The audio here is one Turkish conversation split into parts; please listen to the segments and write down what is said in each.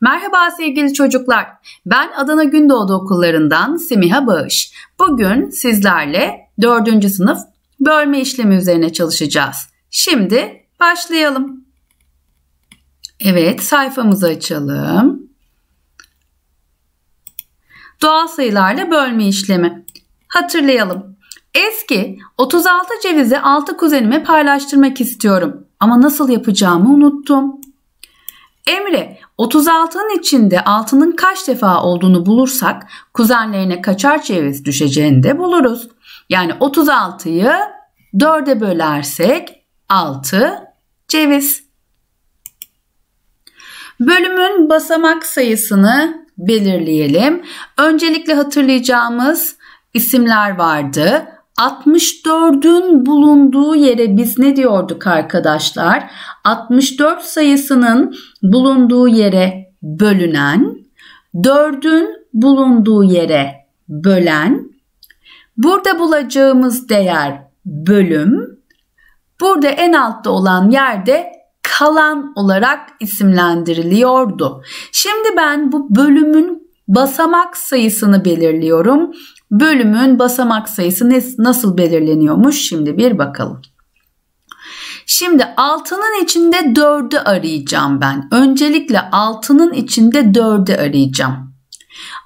Merhaba sevgili çocuklar. Ben Adana Gündoğdu okullarından Simiha Bağış. Bugün sizlerle 4. sınıf bölme işlemi üzerine çalışacağız. Şimdi başlayalım. Evet sayfamızı açalım. Doğal sayılarla bölme işlemi. Hatırlayalım. Eski 36 cevizi 6 kuzenime paylaştırmak istiyorum. Ama nasıl yapacağımı unuttum. Emre 36'nın içinde altının kaç defa olduğunu bulursak kuzenlerine kaçar çevresi düşeceğini de buluruz. Yani 36'yı 4'e bölersek 6 ceviz. Bölümün basamak sayısını belirleyelim. Öncelikle hatırlayacağımız isimler vardı. 64'ün bulunduğu yere biz ne diyorduk arkadaşlar? 64 sayısının bulunduğu yere bölünen, 4'ün bulunduğu yere bölen, burada bulacağımız değer bölüm, burada en altta olan yerde kalan olarak isimlendiriliyordu. Şimdi ben bu bölümün basamak sayısını belirliyorum bölümün basamak sayısı nasıl belirleniyormuş şimdi bir bakalım. Şimdi altının içinde 4'ü arayacağım ben. Öncelikle altının içinde 4'ü arayacağım.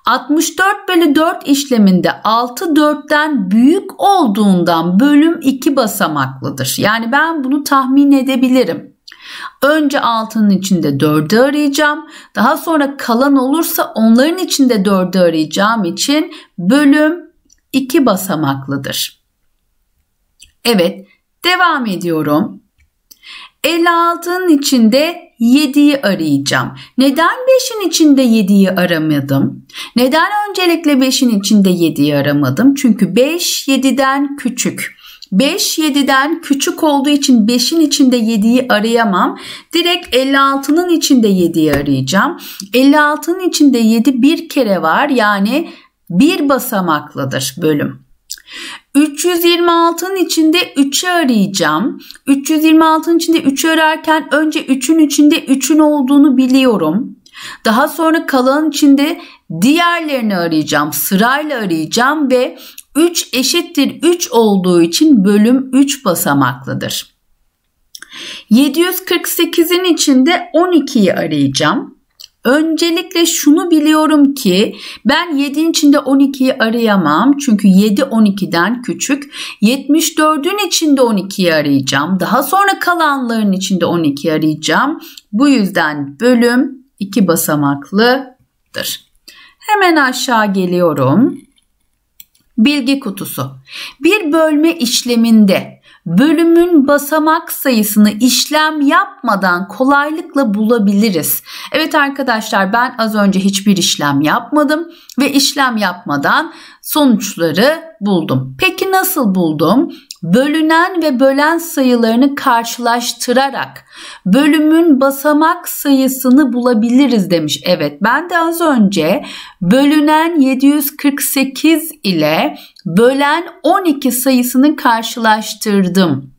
64 bölü 4 işleminde 6 4'ten büyük olduğundan bölüm 2 basamaklıdır. Yani ben bunu tahmin edebilirim. Önce altının içinde 4'ü arayacağım. Daha sonra kalan olursa onların içinde 4'ü arayacağım için bölüm 2 basamaklıdır. Evet, devam ediyorum. 56'nın içinde 7'yi arayacağım. Neden 5'in içinde 7'yi aramadım? Neden öncelikle 5'in içinde 7'yi aramadım? Çünkü 5 7'den küçük. 5 7'den küçük olduğu için 5'in içinde 7'yi arayamam. Direkt 56'nın içinde 7'yi arayacağım. 56'nın içinde 7 bir kere var. Yani bir basamaklıdır bölüm. 326'nın içinde 3'ü arayacağım. 326'nın içinde 3'ü ararken önce 3'ün içinde 3'ün olduğunu biliyorum. Daha sonra kalan içinde diğerlerini arayacağım. Sırayla arayacağım ve 3 eşittir 3 olduğu için bölüm 3 basamaklıdır. 748'in içinde 12'yi arayacağım. Öncelikle şunu biliyorum ki ben 7'in içinde 12'yi arayamam. Çünkü 7 12'den küçük. 74'ün içinde 12'yi arayacağım. Daha sonra kalanların içinde 12'yi arayacağım. Bu yüzden bölüm 2 basamaklıdır. Hemen aşağı geliyorum. Bilgi kutusu. Bir bölme işleminde bölümün basamak sayısını işlem yapmadan kolaylıkla bulabiliriz. Evet arkadaşlar ben az önce hiçbir işlem yapmadım ve işlem yapmadan sonuçları buldum. Peki nasıl buldum? bölünen ve bölen sayılarını karşılaştırarak bölümün basamak sayısını bulabiliriz demiş. Evet ben de az önce bölünen 748 ile bölen 12 sayısını karşılaştırdım.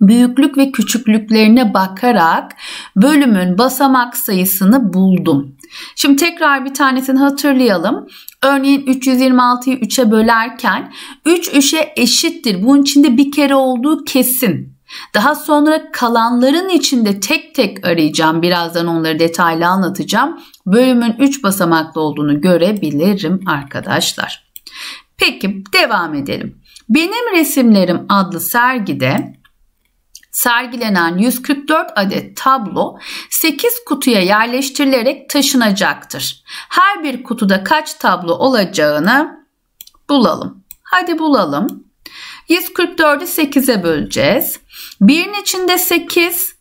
Büyüklük ve küçüklüklerine bakarak bölümün basamak sayısını buldum. Şimdi tekrar bir tanesini hatırlayalım. Örneğin 326'yı 3'e bölerken 3 3'e eşittir. Bunun içinde bir kere olduğu kesin. Daha sonra kalanların içinde tek tek arayacağım. Birazdan onları detaylı anlatacağım. Bölümün 3 basamaklı olduğunu görebilirim arkadaşlar. Peki devam edelim. Benim resimlerim adlı sergide sergilenen 144 adet tablo 8 kutuya yerleştirilerek taşınacaktır. Her bir kutuda kaç tablo olacağını bulalım. Hadi bulalım. 144'ü 8'e böleceğiz. Birin içinde 8,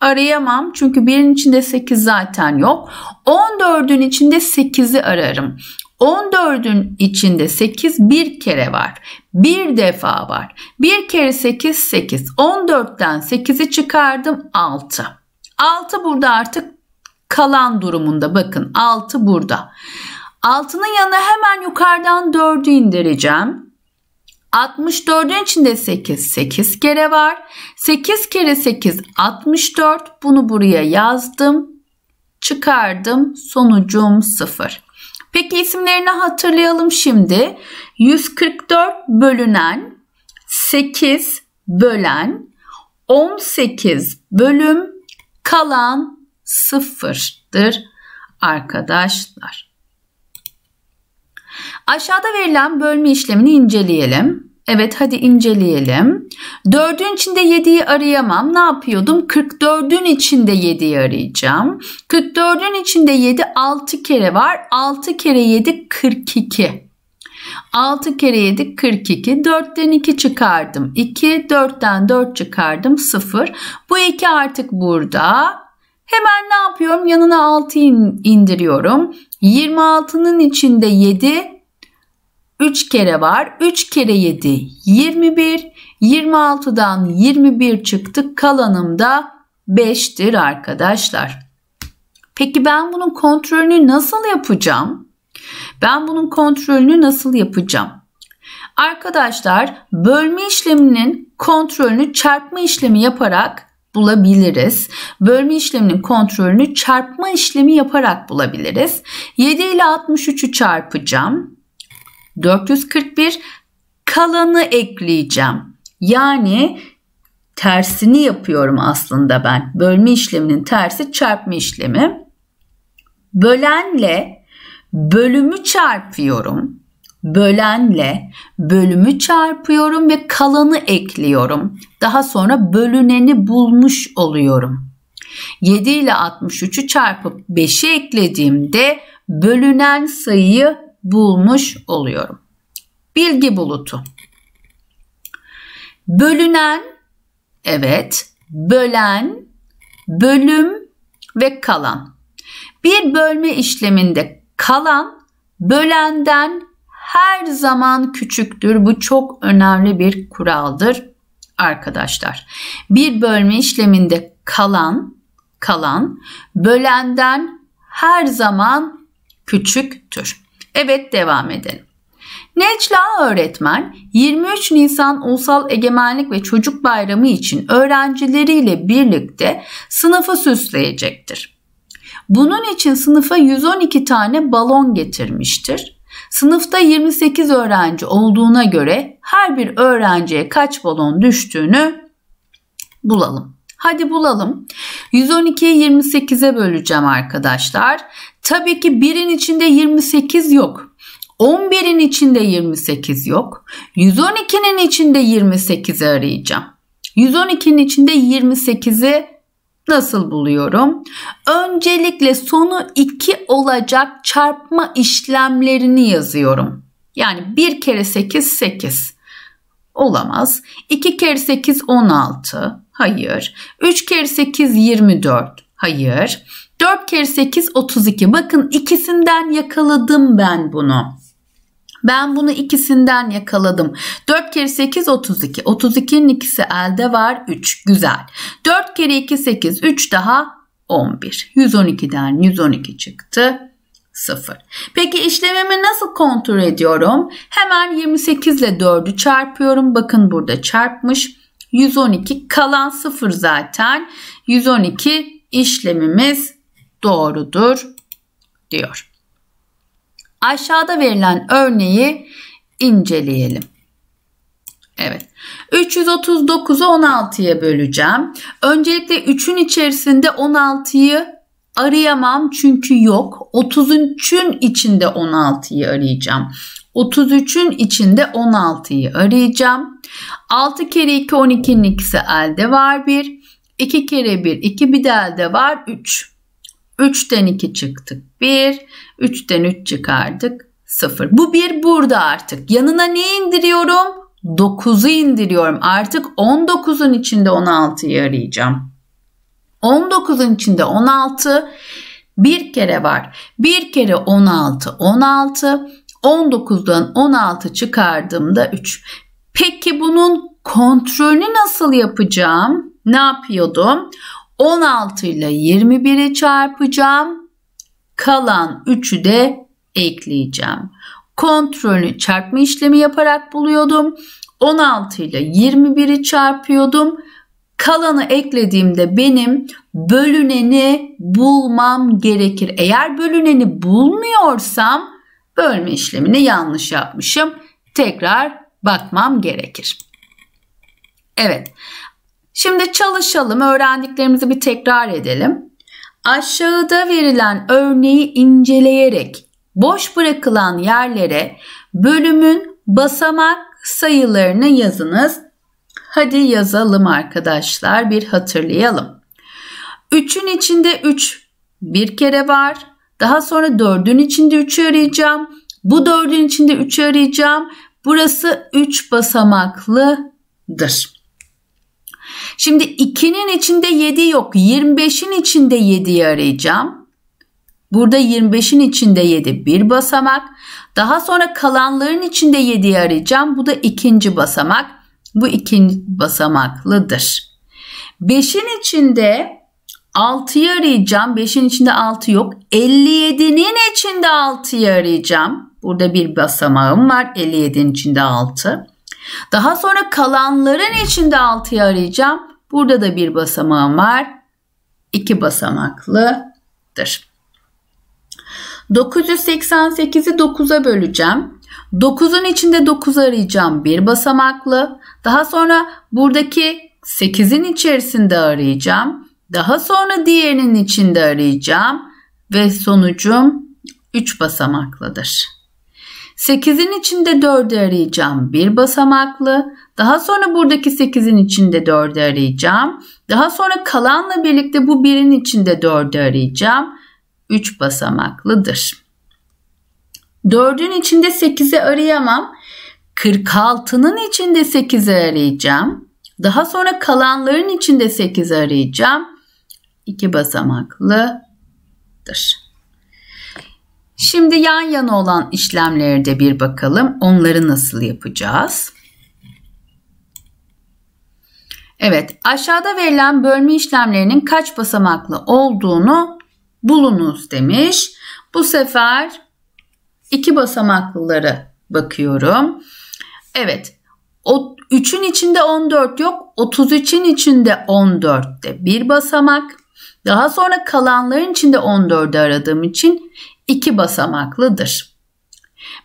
arayamam çünkü birin içinde 8 zaten yok. 14'ün içinde 8'i ararım. 14'ün içinde 8 bir kere var. Bir defa var. Bir kere 8 8. 14'ten 8'i çıkardım 6. 6 burada artık kalan durumunda. Bakın 6 burada. 6'nın yanına hemen yukarıdan 4'ü indireceğim. 64'ün içinde 8 8 kere var. 8 kere 8 64. Bunu buraya yazdım. Çıkardım. Sonucum 0. Peki isimlerini hatırlayalım şimdi. 144 bölünen, 8 bölen, 18 bölüm, kalan sıfırdır arkadaşlar. Aşağıda verilen bölme işlemini inceleyelim. Evet hadi inceleyelim. 4'ün içinde 7'yi arayamam. Ne yapıyordum? 44'ün içinde 7'yi arayacağım. 44'ün içinde 7 6 kere var. 6 kere 7 42. 6 kere 7 42. 4'ten 2 çıkardım. 2. 4'ten 4 çıkardım. 0. Bu 2 artık burada. Hemen ne yapıyorum? Yanına 6 indiriyorum. 26'nın içinde 7 3 kere var. 3 kere 7 21. 26'dan 21 çıktı. Kalanım da 5'tir arkadaşlar. Peki ben bunun kontrolünü nasıl yapacağım? Ben bunun kontrolünü nasıl yapacağım? Arkadaşlar bölme işleminin kontrolünü çarpma işlemi yaparak bulabiliriz. Bölme işleminin kontrolünü çarpma işlemi yaparak bulabiliriz. 7 ile 63'ü çarpacağım. 441 kalanı ekleyeceğim. Yani tersini yapıyorum aslında ben. Bölme işleminin tersi çarpma işlemi. Bölenle bölümü çarpıyorum. Bölenle bölümü çarpıyorum ve kalanı ekliyorum. Daha sonra bölüneni bulmuş oluyorum. 7 ile 63'ü çarpıp 5'i eklediğimde bölünen sayıyı bulmuş oluyorum. Bilgi bulutu. Bölünen, evet, bölen, bölüm ve kalan. Bir bölme işleminde kalan bölenden her zaman küçüktür. Bu çok önemli bir kuraldır arkadaşlar. Bir bölme işleminde kalan kalan bölenden her zaman küçüktür. Evet devam edelim. Necla öğretmen 23 Nisan Ulusal Egemenlik ve Çocuk Bayramı için öğrencileriyle birlikte sınıfı süsleyecektir. Bunun için sınıfa 112 tane balon getirmiştir. Sınıfta 28 öğrenci olduğuna göre her bir öğrenciye kaç balon düştüğünü bulalım. Hadi bulalım. 112'yi 28'e böleceğim arkadaşlar. Tabii ki 1'in içinde 28 yok. 11'in içinde 28 yok. 112'nin içinde 28'i arayacağım. 112'nin içinde 28'i Nasıl buluyorum? Öncelikle sonu 2 olacak çarpma işlemlerini yazıyorum. Yani 1 kere 8 8 olamaz. 2 kere 8 16. Hayır. 3 kere 8 24. Hayır. 4 kere 8 32. Bakın ikisinden yakaladım ben bunu. Ben bunu ikisinden yakaladım. 4 kere 8 32. 32'nin ikisi elde var 3. Güzel. 4 kere 2 8 3 daha 11. 112'den 112 çıktı. 0. Peki işlemimi nasıl kontrol ediyorum? Hemen 28 ile 4'ü çarpıyorum. Bakın burada çarpmış. 112 kalan 0 zaten 112 işlemimiz doğrudur diyor. Aşağıda verilen örneği inceleyelim. Evet. 339'u 16'ya böleceğim. Öncelikle 3'ün içerisinde 16'yı arayamam çünkü yok. 33'ün içinde 16'yı arayacağım. 33'ün içinde 16'yı arayacağım. 6 kere 2 12'nin ikisi elde var 1. 2 kere 1 2 bir de elde var 3. 3'ten 2 çıktık 1. 3'ten 3 çıkardık 0. Bu 1 burada artık. Yanına ne indiriyorum? 9'u indiriyorum. Artık 19'un içinde 16'yı arayacağım. 19'un içinde 16 bir kere var. Bir kere 16 16. 19'dan 16 çıkardığımda 3. Peki bunun kontrolünü nasıl yapacağım? Ne yapıyordum? 16 ile 21'i çarpacağım. Kalan 3'ü de ekleyeceğim. Kontrolü çarpma işlemi yaparak buluyordum. 16 ile 21'i çarpıyordum. Kalanı eklediğimde benim bölüneni bulmam gerekir. Eğer bölüneni bulmuyorsam bölme işlemini yanlış yapmışım. Tekrar bakmam gerekir. Evet. Şimdi çalışalım. Öğrendiklerimizi bir tekrar edelim. Aşağıda verilen örneği inceleyerek boş bırakılan yerlere bölümün basamak sayılarını yazınız. Hadi yazalım arkadaşlar bir hatırlayalım. 3'ün içinde 3 bir kere var. Daha sonra 4'ün içinde 3'ü arayacağım. Bu 4'ün içinde 3'ü arayacağım Burası 3 basamaklıdır. Şimdi 2'nin içinde 7 yok. 25'in içinde 7'yi arayacağım. Burada 25'in içinde 7 bir basamak. Daha sonra kalanların içinde 7'yi arayacağım. Bu da ikinci basamak. Bu ikinci basamaklıdır. 5'in içinde 6'yı arayacağım. 5'in içinde 6 yok. 57'nin içinde 6'yı arayacağım. Burada bir basamağım var. 57'nin içinde 6. Daha sonra kalanların içinde 6'yı arayacağım. Burada da bir basamağım var. 2 basamaklıdır. 988'i 9'a böleceğim. 9'un içinde 9 arayacağım. Bir basamaklı. Daha sonra buradaki 8'in içerisinde arayacağım. Daha sonra diğerinin içinde arayacağım ve sonucum 3 basamaklıdır. 8'in içinde 4'ü arayacağım 1 basamaklı. Daha sonra buradaki 8'in içinde 4'ü arayacağım. Daha sonra kalanla birlikte bu 1'in içinde 4'ü arayacağım. 3 basamaklıdır. 4'ün içinde 8'i arayamam. 46'nın içinde 8'i arayacağım. Daha sonra kalanların içinde 8 arayacağım iki basamaklıdır. Şimdi yan yana olan işlemlere de bir bakalım. Onları nasıl yapacağız? Evet, aşağıda verilen bölme işlemlerinin kaç basamaklı olduğunu bulunuz demiş. Bu sefer iki basamaklıları bakıyorum. Evet, o 3'ün içinde 14 yok. 33'in içinde 14'te bir basamak. Daha sonra kalanların içinde 14'ü aradığım için 2 basamaklıdır.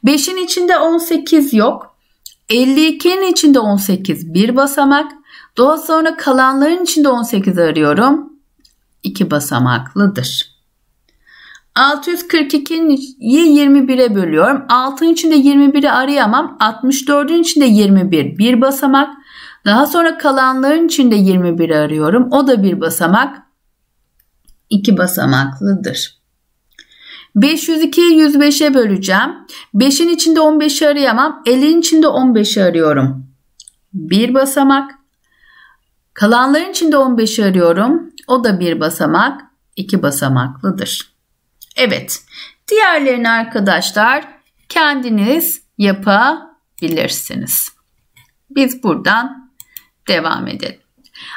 5'in içinde 18 yok. 52'nin içinde 18 bir basamak. Daha sonra kalanların içinde 18 arıyorum. 2 basamaklıdır. 642'yi 21'e bölüyorum. 6'ın içinde 21'i arayamam. 64'ün içinde 21 bir basamak. Daha sonra kalanların içinde 21 arıyorum. O da bir basamak. 2 basamaklıdır. 502'yi 105'e böleceğim. 5'in içinde 15'i arayamam. 50'in içinde 15'i arıyorum. Bir basamak. Kalanların içinde 15'i arıyorum. O da bir basamak. 2 basamaklıdır. Evet. Diğerlerini arkadaşlar kendiniz yapabilirsiniz. Biz buradan devam edelim.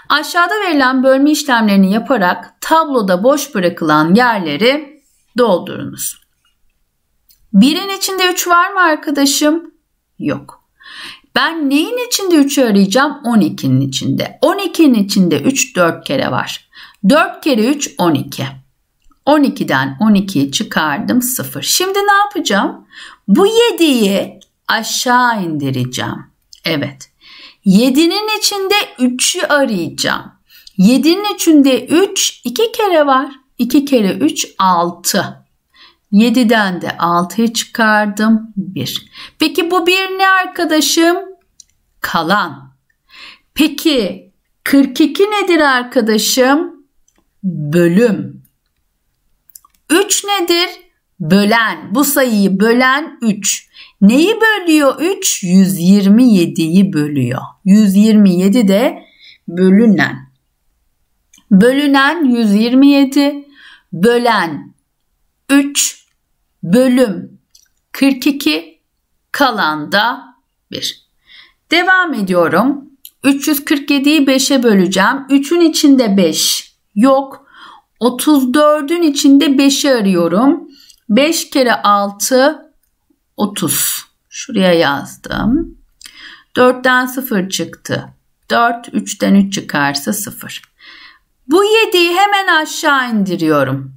Aşağıda verilen bölme işlemlerini yaparak tabloda boş bırakılan yerleri doldurunuz. Birin içinde 3 var mı arkadaşım? Yok. Ben neyin içinde 3'ü arayacağım? 12'nin içinde. 12'nin içinde 3 4 kere var. 4 kere 3 12. 12'den 12'yi çıkardım 0. Şimdi ne yapacağım? Bu 7'yi aşağı indireceğim. Evet. 7'nin içinde 3'ü arayacağım. 7'nin içinde 3 2 kere var. 2 kere 3 6. 7'den de 6'yı çıkardım. 1. Peki bu bir ne arkadaşım? Kalan. Peki 42 nedir arkadaşım? Bölüm. 3 nedir? Bölen. Bu sayıyı bölen 3. Neyi bölüyor 3? 127'yi bölüyor. 127 de bölünen. Bölünen 127, bölen 3, bölüm 42, kalan da 1. Devam ediyorum. 347'yi 5'e böleceğim. 3'ün içinde 5 yok. 34'ün içinde 5'i arıyorum. 5 kere 6 30. Şuraya yazdım. 4'ten 0 çıktı. 4, 3'ten 3 çıkarsa 0. Bu 7'yi hemen aşağı indiriyorum.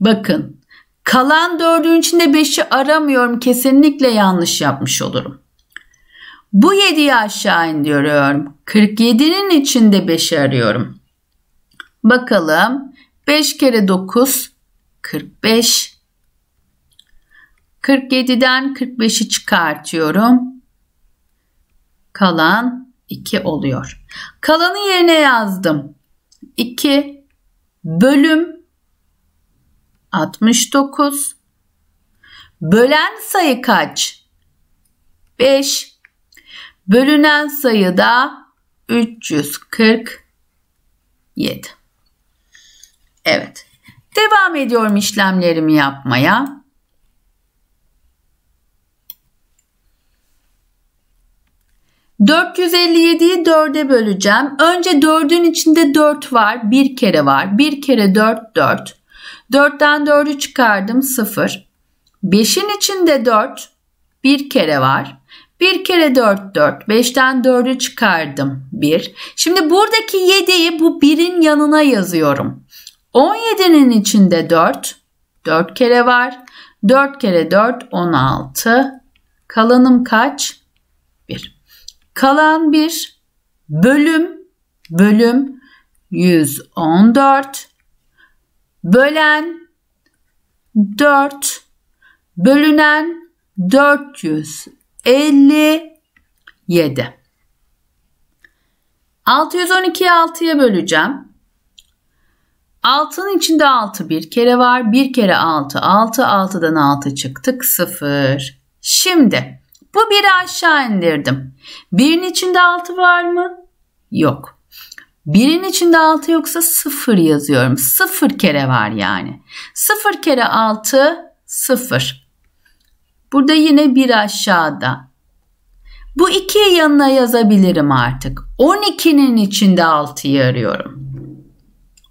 Bakın kalan 4'ün içinde 5'i aramıyorum. Kesinlikle yanlış yapmış olurum. Bu 7'yi aşağı indiriyorum. 47'nin içinde 5'i arıyorum. Bakalım 5 kere 9 45 47'den 45'i çıkartıyorum. Kalan 2 oluyor. Kalanı yerine yazdım. 2 bölüm 69 bölen sayı kaç? 5 bölünen sayı da 347. Evet. Devam ediyorum işlemlerimi yapmaya. 257'yi 4'e böleceğim. Önce 4'ün içinde 4 var. Bir kere var. Bir kere 4 4. 4'ten 4'ü çıkardım 0. 5'in içinde 4 bir kere var. 1 kere 4 4. 5'ten 4'ü çıkardım 1. Şimdi buradaki 7'yi bu 1'in yanına yazıyorum. 17'nin içinde 4. 4 kere var. 4 kere 4 16. Kalanım kaç? Kalan bir bölüm bölüm 114 bölen 4 bölünen 457 612'yi 6'ya böleceğim. 6'nın içinde 6 bir kere var. 1 kere 6 6 6'dan 6 çıktık 0. Şimdi bu biri aşağı indirdim. Birin içinde 6 var mı? Yok. Birin içinde 6 yoksa 0 yazıyorum. 0 kere var yani. 0 kere 6 0. Burada yine bir aşağıda. Bu 2'yi yanına yazabilirim artık. 12'nin içinde 6'yı arıyorum.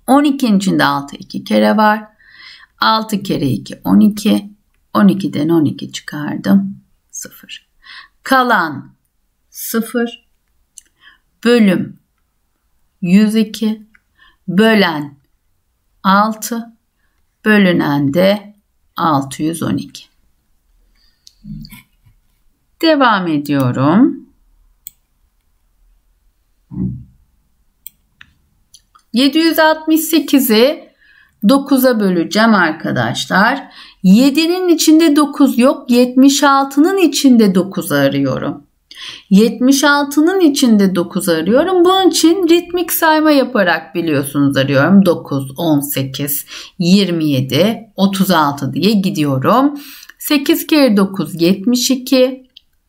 12'nin içinde 6 2 kere var. 6 kere 2 12. 12'den 12 çıkardım. 0 kalan 0 bölüm 102 bölen 6 bölünen de 612. Devam ediyorum. 768'i 9'a böleceğim arkadaşlar. 7'nin içinde 9 yok. 76'nın içinde 9'u arıyorum. 76'nın içinde 9 arıyorum. Bunun için ritmik sayma yaparak biliyorsunuz arıyorum. 9, 18, 27, 36 diye gidiyorum. 8 kere 9 72,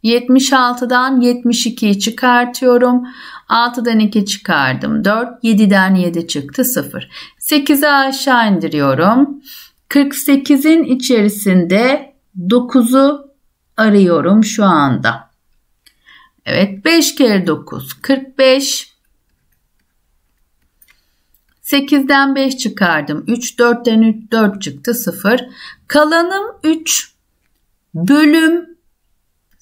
76'dan 72'yi çıkartıyorum. 6'dan 2 çıkardım. 4, 7'den 7 çıktı 0. 8'e aşağı indiriyorum. 48'in içerisinde 9'u arıyorum şu anda. Evet 5 kere 9 45. 8'den 5 çıkardım. 3 4'ten 3 4 çıktı 0. Kalanım 3 bölüm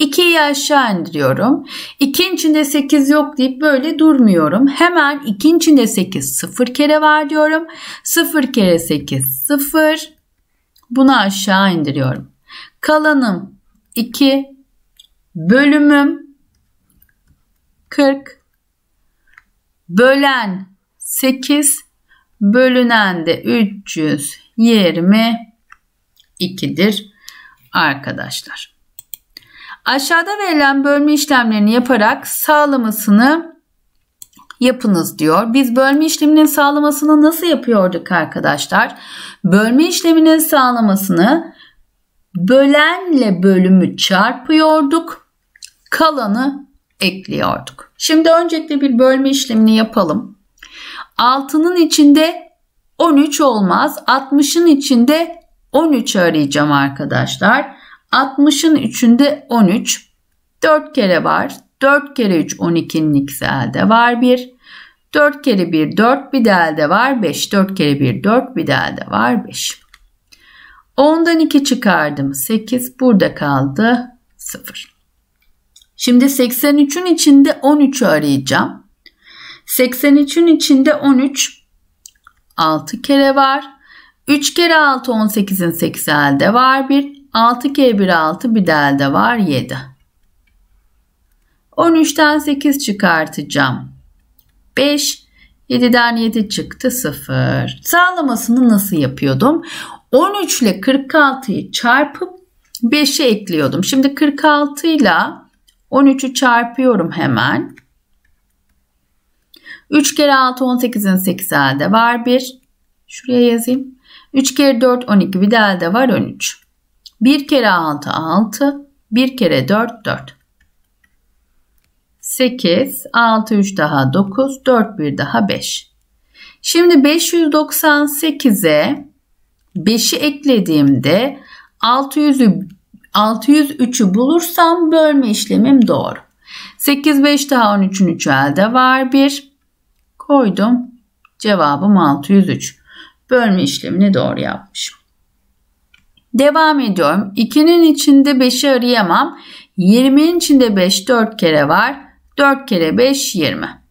2'yi aşağı indiriyorum. 2'nin içinde 8 yok deyip böyle durmuyorum. Hemen 2'nin içinde 8 0 kere var diyorum. 0 kere 8 0. Bunu aşağı indiriyorum. Kalanım 2 bölümüm 40 bölen 8 bölünen de 322'dir arkadaşlar. Aşağıda verilen bölme işlemlerini yaparak sağlamasını yapınız diyor. Biz bölme işleminin sağlamasını nasıl yapıyorduk arkadaşlar? Bölme işleminin sağlamasını bölenle bölümü çarpıyorduk. Kalanı ekliyorduk. Şimdi öncelikle bir bölme işlemini yapalım. 6'nın içinde 13 olmaz. 60'ın içinde 13 arayacağım arkadaşlar. 60'ın 3'ünde 13. 4 kere var. 4 kere 3 12'nin ikisi elde var 1. 4 kere 1 4 bir de var 5. 4 kere 1 4 bir de var 5. 10'dan 2 çıkardım 8. Burada kaldı 0. Şimdi 83'ün içinde 13'ü arayacağım. 83'ün içinde 13 6 kere var. 3 kere 6 18'in 8'i elde var 1. 6 kere 1 6 bir delde var 7. 13'ten 8 çıkartacağım. 5 7'den 7 çıktı 0. Sağlamasını nasıl yapıyordum? 13 ile 46'yı çarpıp 5'e ekliyordum. Şimdi 46 ile 13'ü çarpıyorum hemen. 3 kere 6 18'in 8 elde var 1. Şuraya yazayım. 3 kere 4 12 bir de elde var 13. 1 kere 6 6, 1 kere 4 4. 8, 6 3 daha 9, 4 1 daha 5. Şimdi 598'e 5'i eklediğimde 600'ü 603'ü bulursam bölme işlemim doğru. 8 5 daha 13'ün 3'ü elde var 1. Koydum. Cevabım 603. Bölme işlemini doğru yapmışım. Devam ediyorum. 2'nin içinde 5'i arayamam. 20'nin içinde 5 4 kere var. 4 kere 5 20.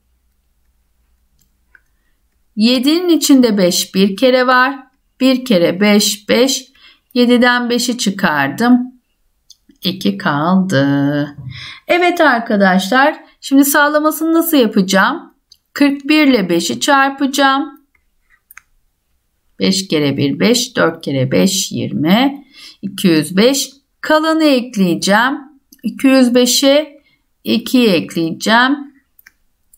7'nin içinde 5 bir kere var. 1 kere 5 5. 7'den 5'i çıkardım. 2 kaldı. Evet arkadaşlar. Şimdi sağlamasını nasıl yapacağım? 41 ile 5'i çarpacağım. 5 kere 1 5 4 kere 5 20 205 kalanı ekleyeceğim 205'e 2 ekleyeceğim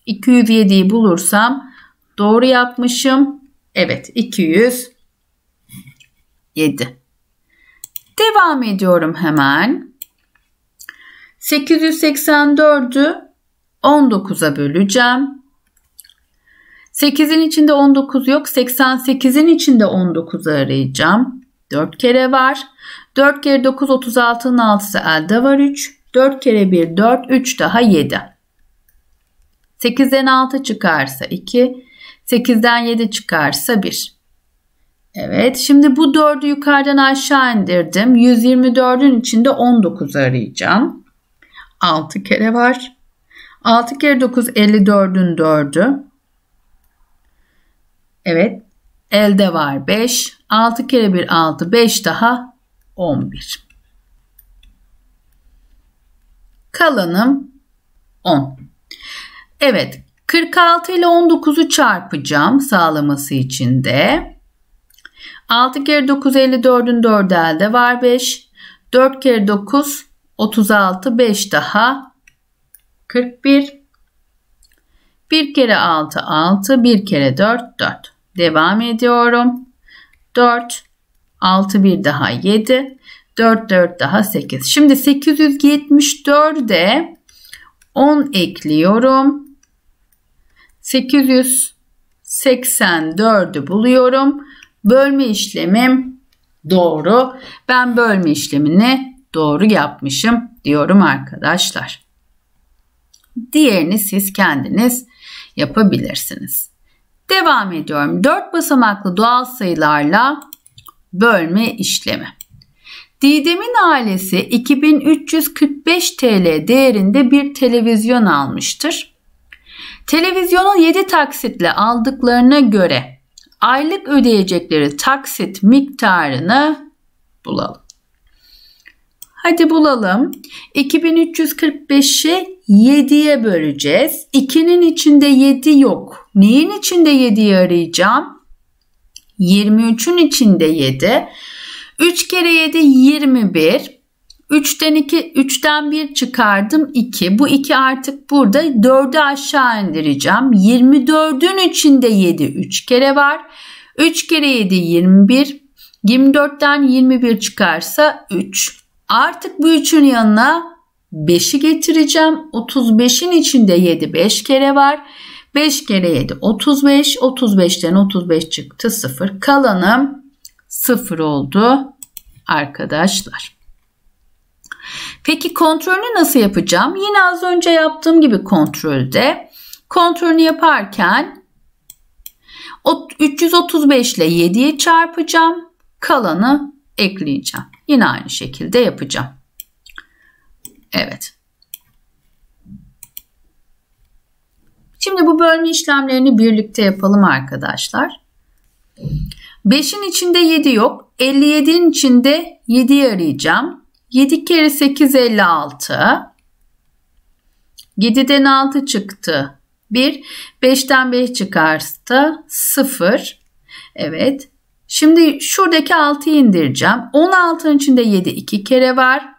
207'yi bulursam doğru yapmışım evet 207 devam ediyorum hemen 884'ü 19'a böleceğim 8'in içinde 19 yok. 88'in içinde 19 arayacağım. 4 kere var. 4 kere 9 36'nın 6'sı elde var 3. 4 kere 1 4 3 daha 7. 8'den 6 çıkarsa 2. 8'den 7 çıkarsa 1. Evet şimdi bu 4'ü yukarıdan aşağı indirdim. 124'ün içinde 19 arayacağım. 6 kere var. 6 kere 9 54'ün 4'ü. Evet. Elde var 5. 6 kere 1 6. 5 daha 11. Kalanım 10. Evet. 46 ile 19'u çarpacağım sağlaması için de. 6 kere 9 54'ün 4 elde var 5. 4 kere 9 36 5 daha 41. 1 kere 6 6, 1 kere 4 4. Devam ediyorum. 4, 6 1 daha 7, 4 4 daha 8. Şimdi 874'e 10 ekliyorum. 884'ü buluyorum. Bölme işlemim doğru. Ben bölme işlemini doğru yapmışım diyorum arkadaşlar. Diğerini siz kendiniz yapabilirsiniz. Devam ediyorum. 4 basamaklı doğal sayılarla bölme işlemi. Didem'in ailesi 2345 TL değerinde bir televizyon almıştır. Televizyonu 7 taksitle aldıklarına göre aylık ödeyecekleri taksit miktarını bulalım. Hadi bulalım. 2345'i 7'ye böleceğiz. 2'nin içinde 7 yok. Neyin içinde 7'yi arayacağım? 23'ün içinde 7. 3 kere 7 21. 3'ten 2 3'ten 1 çıkardım 2. Bu 2 artık burada 4'ü aşağı indireceğim. 24'ün içinde 7 3 kere var. 3 kere 7 21. 24'ten 21 çıkarsa 3. Artık bu 3'ün yanına 5'i getireceğim. 35'in içinde 7 5 kere var. 5 kere 7 35. 35'ten 35 çıktı 0. Kalanım 0 oldu arkadaşlar. Peki kontrolü nasıl yapacağım? Yine az önce yaptığım gibi kontrolde. Kontrolü yaparken 335 ile 7'ye çarpacağım. Kalanı ekleyeceğim. Yine aynı şekilde yapacağım. Evet. Şimdi bu bölme işlemlerini birlikte yapalım arkadaşlar. 5'in içinde 7 yok. 57'nin içinde 7 arayacağım. 7 kere 8 56. 7'den 6 çıktı. 1. 5'ten 5 çıkarsa 0. Evet. Şimdi şuradaki 6'yı indireceğim. 16'nın içinde 7 2 kere var.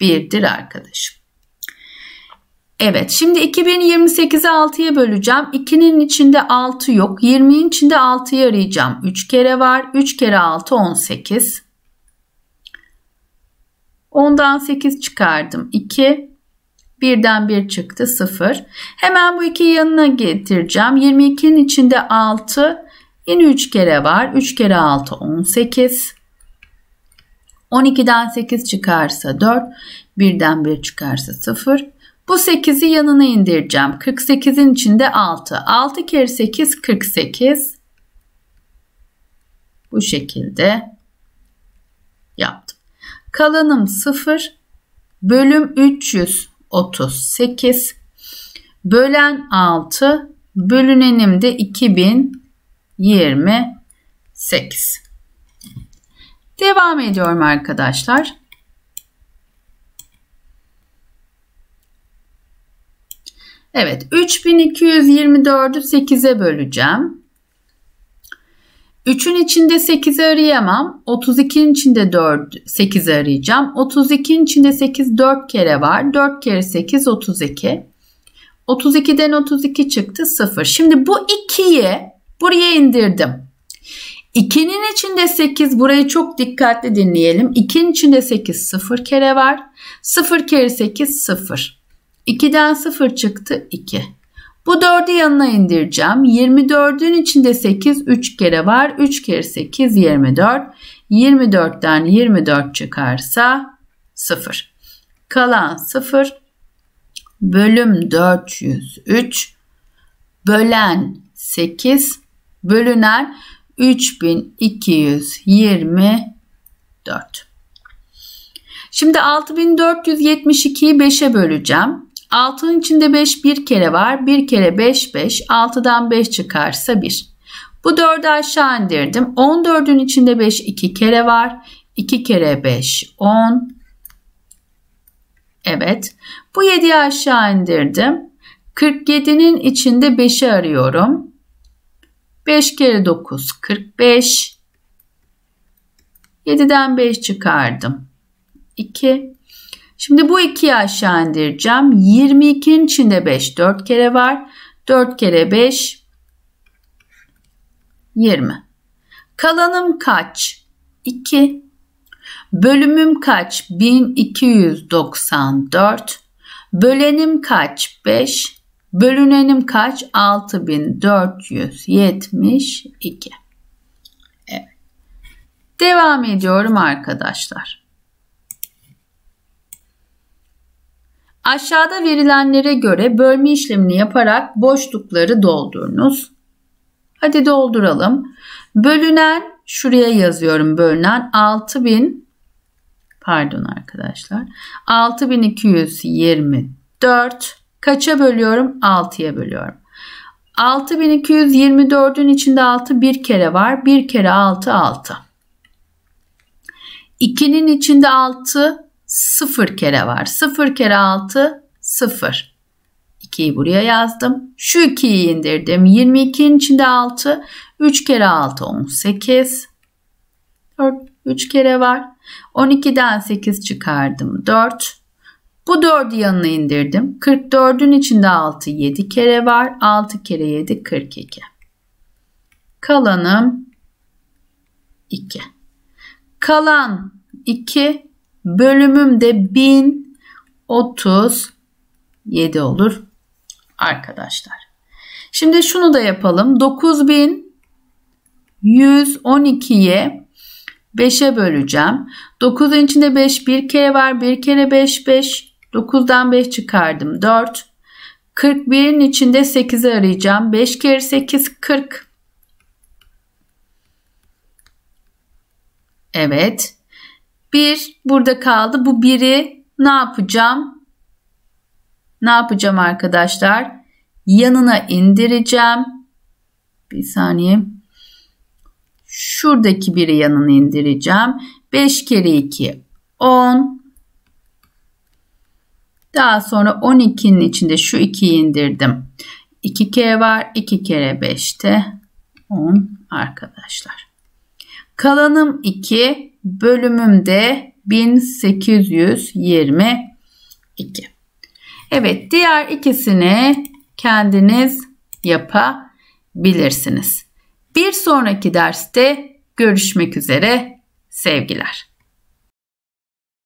Birdir arkadaşım. Evet şimdi 2028'i 6'ya böleceğim. 2'nin içinde 6 yok. 20'nin içinde 6'yı arayacağım. 3 kere var. 3 kere 6 18. 10'dan 8 çıkardım. 2. 1'den 1 çıktı 0. Hemen bu iki yanına getireceğim. 22'nin içinde 6. Yine 3 kere var. 3 kere 6 18. 12'den 8 çıkarsa 4, 1'den 1 çıkarsa 0. Bu 8'i yanına indireceğim. 48'in içinde 6. 6 kere 8 48. Bu şekilde yaptım. Kalanım 0 bölüm 338 bölen 6 bölünenim de 2028. Devam ediyorum arkadaşlar. Evet 3224'ü 8'e böleceğim. 3'ün içinde 8'i arayamam. 32'nin içinde 4, 8'i arayacağım. 32'nin içinde 8 4 kere var. 4 kere 8 32. 32'den 32 çıktı 0. Şimdi bu 2'yi buraya indirdim. 2'nin içinde 8 burayı çok dikkatli dinleyelim. 2'nin içinde 8 0 kere var. 0 kere 8 0. 2'den 0 çıktı 2. Bu 4'ü yanına indireceğim. 24'ün içinde 8 3 kere var. 3 kere 8 24. 24'ten 24 çıkarsa 0. Kalan 0 bölüm 403 bölen 8 bölünen 3224. Şimdi 6472'yi 5'e böleceğim. 6'nın içinde 5 bir kere var. 1 kere 5 5. 6'dan 5 çıkarsa 1. Bu 4'ü aşağı indirdim. 14'ün içinde 5 2 kere var. 2 kere 5 10. Evet. Bu 7'yi aşağı indirdim. 47'nin içinde 5'i arıyorum. 5 kere 9 45. 7'den 5 çıkardım. 2. Şimdi bu 2'yi aşağı indireceğim. 22'nin içinde 5 4 kere var. 4 kere 5 20. Kalanım kaç? 2. Bölümüm kaç? 1294. Bölenim kaç? 5. Bölünenim kaç? 6472. Evet. Devam ediyorum arkadaşlar. Aşağıda verilenlere göre bölme işlemini yaparak boşlukları doldurunuz. Hadi dolduralım. Bölünen şuraya yazıyorum bölünen 6000 pardon arkadaşlar 6224 Kaça bölüyorum? 6'ya bölüyorum. 6224'ün içinde 6 bir kere var. 1 kere 6 6. 2'nin içinde 6 0 kere var. 0 kere 6 0. 2'yi buraya yazdım. Şu 2'yi indirdim. 22'nin içinde 6. 3 kere 6 18. 4 3 kere var. 12'den 8 çıkardım. 4. Bu 4'ü yanına indirdim. 44'ün içinde 6 7 kere var. 6 kere 7 42. Kalanım 2. Kalan 2 bölümüm de 1037 olur arkadaşlar. Şimdi şunu da yapalım. 9112'ye 5'e böleceğim. 9'un içinde 5 bir kere var. 1 kere 5 5. 9'dan 5 çıkardım 4. 41'in içinde 8'i arayacağım. 5 kere 8 40. Evet. 1 burada kaldı. Bu 1'i ne yapacağım? Ne yapacağım arkadaşlar? Yanına indireceğim. Bir saniye. Şuradaki biri yanına indireceğim. 5 kere 2 10. Daha sonra 12'nin içinde şu 2'yi indirdim. 2 kere var. 2 kere 5'te 10 arkadaşlar. Kalanım 2. Bölümüm de 1822. Evet diğer ikisini kendiniz yapabilirsiniz. Bir sonraki derste görüşmek üzere sevgiler.